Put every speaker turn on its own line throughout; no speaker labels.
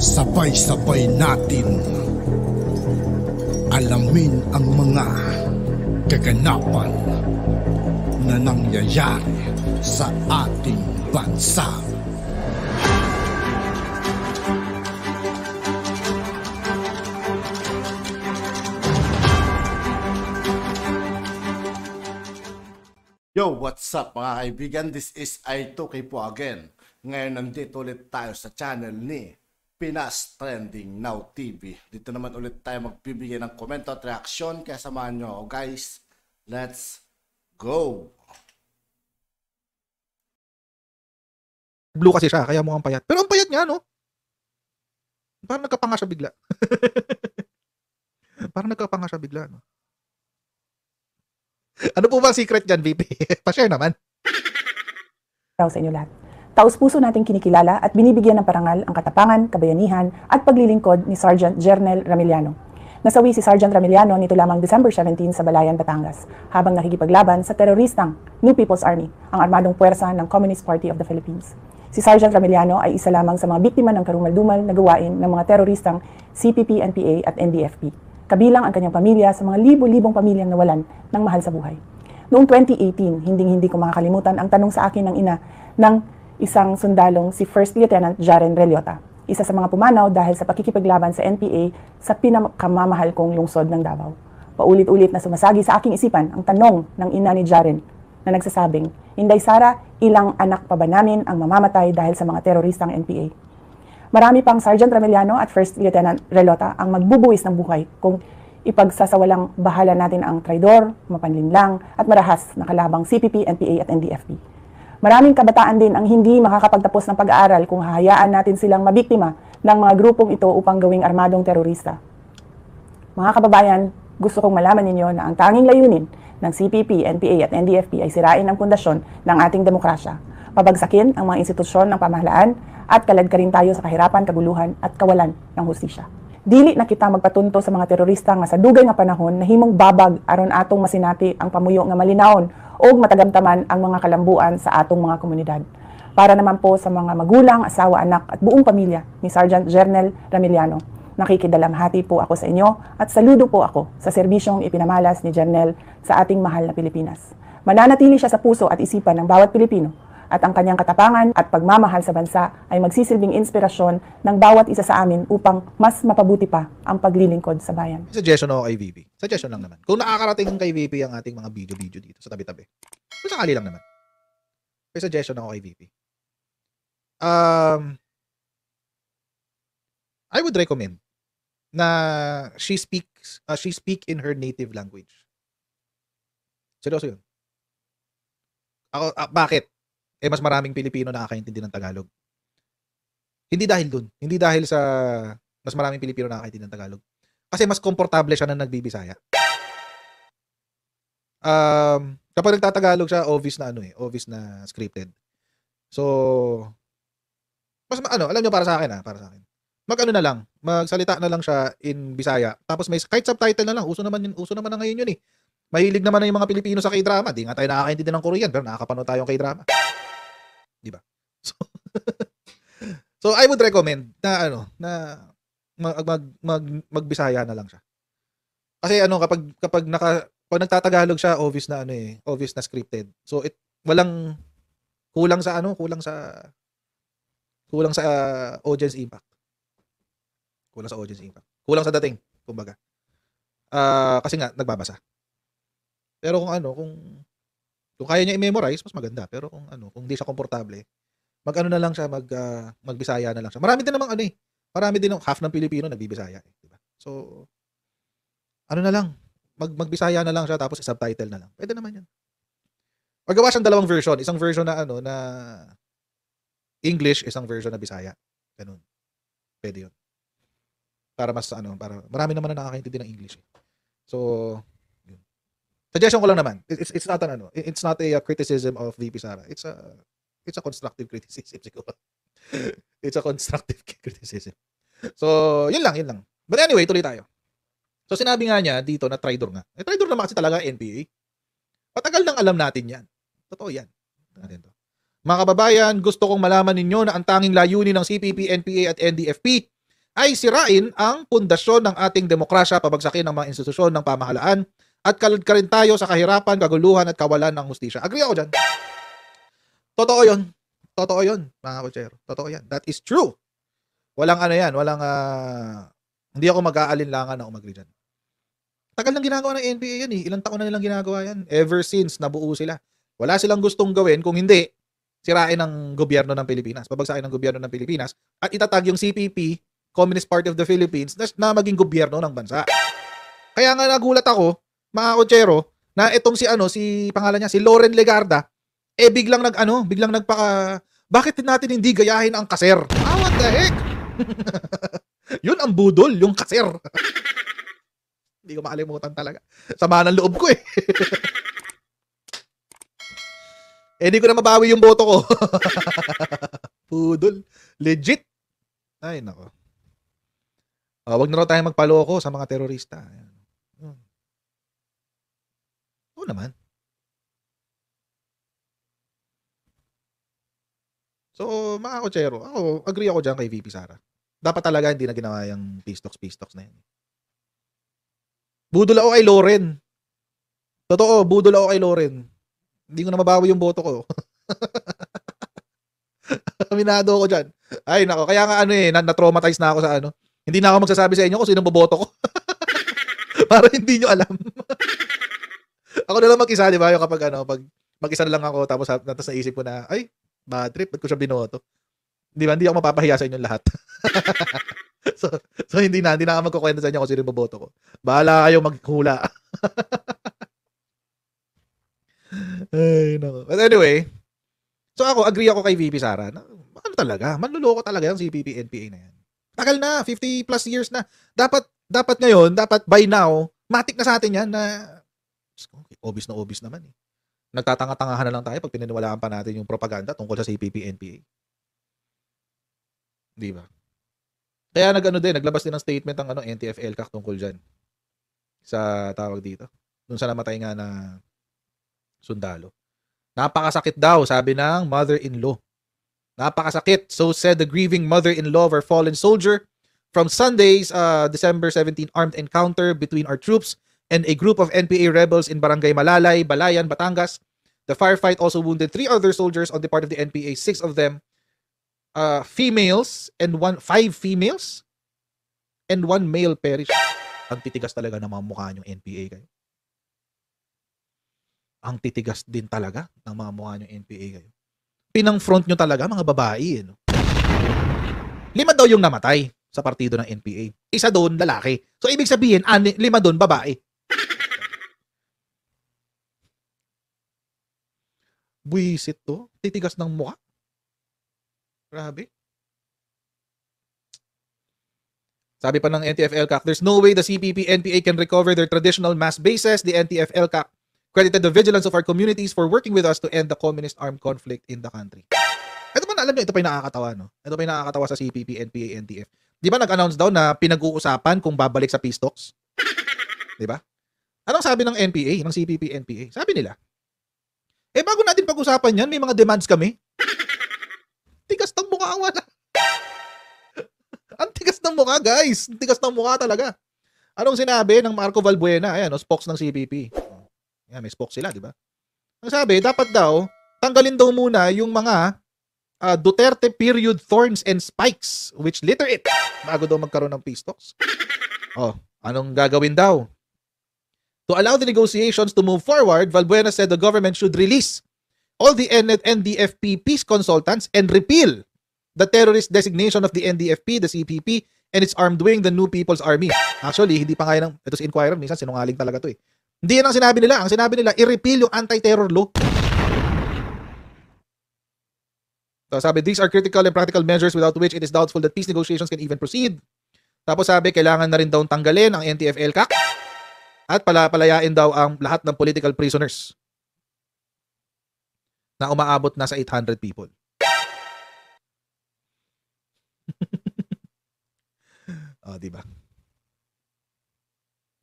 sabay-sabay natin alamin ang mga kaganapan na nangyayari sa ating bansa. Yo, what's up mga kaibigan? This is I2K po again. Ngayon nandito ulit tayo sa channel ni Pinas Trending Now TV. Dito naman ulit tayo magbibigay ng komento at reaksyon. Kaya samahan nyo ako guys. Let's go! Blue kasi siya, kaya mukhang payat. Pero ang payat niya, no? Parang nagkapanga siya bigla. Parang nagkapanga siya bigla, no? Ano po ba secret dyan, VP? Pa-share naman.
Tao sa inyo lahat. Taus-puso nating kinikilala at binibigyan ng parangal ang katapangan, kabayanihan at paglilingkod ni Sergeant Jernel Ramiliano. Nasawi si Sergeant Ramiliano nito lamang December 17 sa Balayan, Batangas, habang nakikipaglaban sa teroristang New People's Army, ang armadong puwersa ng Communist Party of the Philippines. Si Sergeant Ramiliano ay isa lamang sa mga biktima ng karumaldumal na gawain ng mga teroristang CPP, NPA at NDFP. Kabilang ang kanyang pamilya sa mga libo-libong pamilyang nawalan ng mahal sa buhay. Noong 2018, hinding-hindi ko makakalimutan ang tanong sa akin ng ina ng isang sundalong si First Lieutenant Jaren Reliota, isa sa mga pumanaw dahil sa pakikipaglaban sa NPA sa pinakamamahal kong lungsod ng Davao. Paulit-ulit na sumasagi sa aking isipan ang tanong ng ina ni Jaren na nagsasabing, Inday Sara, ilang anak pa ba namin ang mamamatay dahil sa mga teroristang NPA? Marami pang Sergeant Ramiliano at First Lieutenant Relota ang magbubuwis ng buhay kung ipagsasawalang bahala natin ang traidor, mapanlinlang at marahas na kalabang CPP, NPA at NDFP. Maraming kabataan din ang hindi makakapagtapos ng pag-aaral kung hahayaan natin silang mabiktima ng mga grupong ito upang gawing armadong terorista. Mga kababayan, gusto kong malaman ninyo na ang tanging layunin ng CPP, NPA at NDFP ay sirain ang pundasyon ng ating demokrasya, pabagsakin ang mga institusyon ng pamahalaan at kaladkarin tayo sa kahirapan, kaguluhan at kawalan ng hustisya. Dili na kita magpatunto sa mga terorista nga sa dugay nga panahon na himong babag aron atong masinati ang pamuyo nga malinaon o matagamtaman ang mga kalambuan sa atong mga komunidad. Para naman po sa mga magulang, asawa, anak at buong pamilya ni Sergeant Jernel Ramiliano. Nakikidalamhati po ako sa inyo at saludo po ako sa serbisyong ipinamalas ni Jernel sa ating mahal na Pilipinas. Mananatili siya sa puso at isipan ng bawat Pilipino at ang kanyang katapangan at pagmamahal sa bansa ay magsisilbing inspirasyon ng bawat isa sa amin upang mas mapabuti pa ang paglilingkod sa bayan.
Suggestion ako kay VP. Suggestion lang naman. Kung nakakarating kay VP ang ating mga video-video dito sa tabi-tabi, kung sakali lang naman. May suggestion ako kay VP. Um, I would recommend na she speaks uh, she speak in her native language. Seryoso yun. Ako, uh, bakit? eh mas maraming Pilipino nakakaintindi ng Tagalog. Hindi dahil dun. Hindi dahil sa mas maraming Pilipino nakakaintindi ng Tagalog. Kasi mas komportable siya na nagbibisaya. Um, kapag nagtatagalog siya, obvious na ano eh, obvious na scripted. So, mas ano, alam niyo para sa akin ah, para sa akin. Mag-ano na lang, magsalita na lang siya in Bisaya. Tapos may kahit subtitle na lang, uso naman yun, uso naman na ngayon yun eh. Mahilig naman na yung mga Pilipino sa K-drama. Di nga tayo nakakaintindi ng Korean, pero nakakapanood tayo ng K-drama di ba? So, so I would recommend na ano, na mag, mag, mag magbisaya na lang siya. Kasi ano kapag kapag naka pag nagtatagalog siya, obvious na ano eh, obvious na scripted. So it walang kulang sa ano, kulang sa kulang sa uh, audience impact. Kulang sa audience impact. Kulang sa dating, kumbaga. Ah, uh, kasi nga nagbabasa. Pero kung ano, kung kung kaya niya i-memorize, mas maganda. Pero kung ano, kung hindi siya komportable, mag-ano na lang siya, mag uh, magbisaya na lang siya. Marami din namang ano eh. Marami din ng half ng Pilipino nagbibisaya eh, di ba? So ano na lang, mag magbisaya na lang siya tapos subtitle na lang. Pwede naman 'yan. Magawa siyang dalawang version, isang version na ano na English, isang version na Bisaya. Ganun. Pwede 'yun. Para mas ano, para marami naman na nakakaintindi ng English. Eh. So,
Suggestion ko lang naman.
It's it's not an ano, it's not a, a uh, criticism of VP Sara. It's a it's a constructive criticism siguro. it's a constructive criticism. So, yun lang, yun lang. But anyway, tuloy tayo. So sinabi nga niya dito na traitor nga. Eh, traitor naman kasi talaga NPA. Patagal nang alam natin yan. Totoo yan. Natin to. Mga kababayan, gusto kong malaman ninyo na ang tanging layunin ng CPP, NPA at NDFP ay sirain ang pundasyon ng ating demokrasya, pabagsakin ng mga institusyon ng pamahalaan at kalad ka rin tayo sa kahirapan, kaguluhan at kawalan ng hustisya. Agree ako dyan. Totoo yon. Totoo yon, mga kutsero. Totoo yan. That is true. Walang ano yan, walang, uh, hindi ako mag-aalinlangan na umagri dyan. Tagal nang ginagawa ng NBA yan eh. Ilang taon na nilang ginagawa yan. Ever since nabuo sila. Wala silang gustong gawin. Kung hindi, sirain ng gobyerno ng Pilipinas. Babagsakin ng gobyerno ng Pilipinas. At itatag yung CPP, Communist Party of the Philippines, na, na maging gobyerno ng bansa. Kaya nga nagulat ako mga kotsero, na itong si ano, si pangalan niya, si Loren Legarda, eh biglang nag ano, biglang nagpaka, bakit natin hindi gayahin ang kaser? Ah, what the heck? Yun ang budol, yung kaser. hindi ko makalimutan talaga. Sama ng loob ko eh. eh, di ko na mabawi yung boto ko. budol. Legit. Ay, nako. Uh, wag na raw tayong magpaloko sa mga terorista. naman. So, mga kotsero, ako, agree ako dyan kay VP Sara. Dapat talaga hindi na ginawa yung pistox pistox na yan. Budol ako kay Loren. Totoo, budol ako kay Loren. Hindi ko na mabawi yung boto ko. Aminado ako dyan. Ay, nako. Kaya nga ano eh, na-traumatize na ako sa ano. Hindi na ako magsasabi sa inyo kung sino boboto ko. Para hindi nyo alam. Ako na lang mag-isa, di ba? Yung kapag ano, pag mag-isa na lang ako, tapos, tapos naisip ko na, ay, bad trip, ba't ko siya binoto? Di ba? Hindi ako mapapahiya sa inyong lahat. so, so, hindi na, hindi na ako magkukwento sa inyo kung sino yung boboto ko. Bahala kayo maghula. Ay, nako. But anyway, so ako, agree ako kay VP Sara. Na, ano talaga? Manluloko talaga yung CPP NPA na yan. Tagal na, 50 plus years na. Dapat, dapat ngayon, dapat by now, matik na sa atin yan na obvious na obvious naman eh. Nagtatanga-tangahan na lang tayo pag pinaniwalaan pa natin yung propaganda tungkol sa CPP NPA. Di ba? Kaya nagano din, naglabas din ng statement ang ano NTF LCAC tungkol diyan. Sa tawag dito. Doon sa namatay nga na sundalo. Napakasakit daw, sabi ng mother-in-law. Napakasakit. So said the grieving mother-in-law of our fallen soldier from Sunday's uh, December 17 armed encounter between our troops and a group of NPA rebels in Barangay Malalay, Balayan, Batangas. The firefight also wounded three other soldiers on the part of the NPA, six of them uh, females and one five females and one male perished. Ang titigas talaga ng mga mukha niyong NPA kayo. Ang titigas din talaga ng mga mukha niyong NPA kayo. Pinang-front niyo talaga mga babae. Eh, no? Lima daw yung namatay sa partido ng NPA. Isa doon, lalaki. So, ibig sabihin, ani, lima doon, babae. Buisit to. Titigas ng mukha. Grabe. Sabi pa ng ntf cac there's no way the CPP-NPA can recover their traditional mass bases. The ntf cac credited the vigilance of our communities for working with us to end the communist armed conflict in the country. Ito pa, na alam nyo, ito pa yung nakakatawa, no? Ito pa yung nakakatawa sa CPP, NPA, NTF. Di ba nag-announce daw na pinag-uusapan kung babalik sa peace talks? Di ba? Anong sabi ng NPA, ng CPP, NPA? Sabi nila, eh bago natin pinag-usapan yan? May mga demands kami? tigas ng mukha, wala. Ang tigas ng mukha, guys. Ang tigas ng mukha talaga. Anong sinabi ng Marco Valbuena? Ayan, o, oh, spokes ng CPP. Ayan, may spokes sila, di ba? Ang sabi, dapat daw, tanggalin daw muna yung mga uh, Duterte period thorns and spikes which litter it bago daw magkaroon ng peace talks. Oh, anong gagawin daw? To allow the negotiations to move forward, Valbuena said the government should release all the NDFP peace consultants and repeal the terrorist designation of the NDFP, the CPP, and its armed wing, the New People's Army. Actually, hindi pa kaya ng, ito si Inquirer, minsan sinungaling talaga to eh. Hindi yan ang sinabi nila. Ang sinabi nila, i-repeal yung anti-terror law. So, sabi, these are critical and practical measures without which it is doubtful that peace negotiations can even proceed. Tapos sabi, kailangan na rin daw tanggalin ang NTF-ELCAC at pala palayain daw ang lahat ng political prisoners na umaabot na sa 800 people. oh, di ba?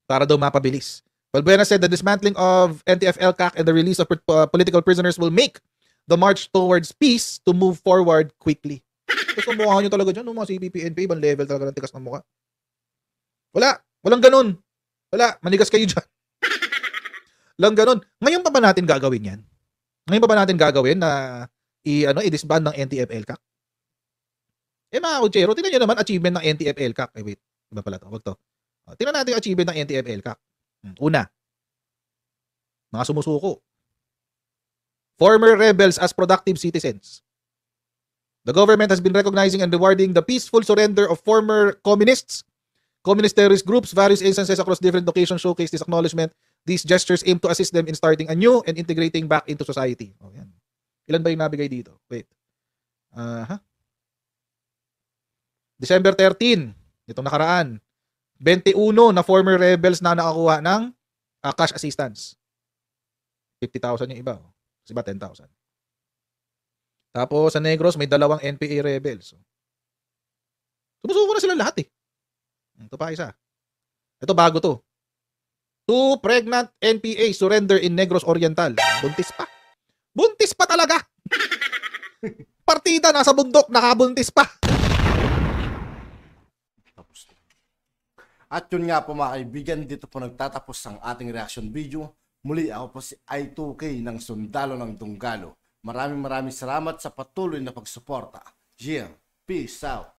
Para daw mapabilis. Valbuena said the dismantling of NTFL-CAC and the release of uh, political prisoners will make the march towards peace to move forward quickly. Tapos ang mukha talaga dyan, no, mga CPP, NP, ibang level talaga ng tikas ng mukha. Wala. Walang ganun. Wala. Manigas kayo diyan. Lang ganun. Ngayon pa ba natin gagawin yan? Ngayon pa ba natin gagawin na i ano i-disband ng NTFL CAC? Eh mga kutsero, tingnan niyo naman achievement ng NTFL CAC. Eh wait, iba pala to. Wag to. O, oh, tingnan natin yung achievement ng NTFL CAC. Hmm, una, mga sumusuko. Former rebels as productive citizens. The government has been recognizing and rewarding the peaceful surrender of former communists Communist terrorist groups, various instances across different locations showcase this acknowledgement These gestures aim to assist them in starting anew and integrating back into society. Oh, yan. Ilan ba yung nabigay dito? Wait. Aha. Uh-huh. December 13, nitong nakaraan, 21 na former rebels na nakakuha ng uh, cash assistance. 50,000 yung iba. Oh. Kasi ba 10,000? Tapos sa Negros, may dalawang NPA rebels. Oh. So, na sila lahat eh. Ito pa isa. Ito bago to. Two pregnant NPA surrender in Negros Oriental. Buntis pa. Buntis pa talaga. Partida nasa bundok, nakabuntis pa. At yun nga po mga kaibigan, dito po nagtatapos ang ating reaction video. Muli ako po si I2K ng Sundalo ng Dunggalo. Maraming maraming salamat sa patuloy na pagsuporta. Yeah, peace out.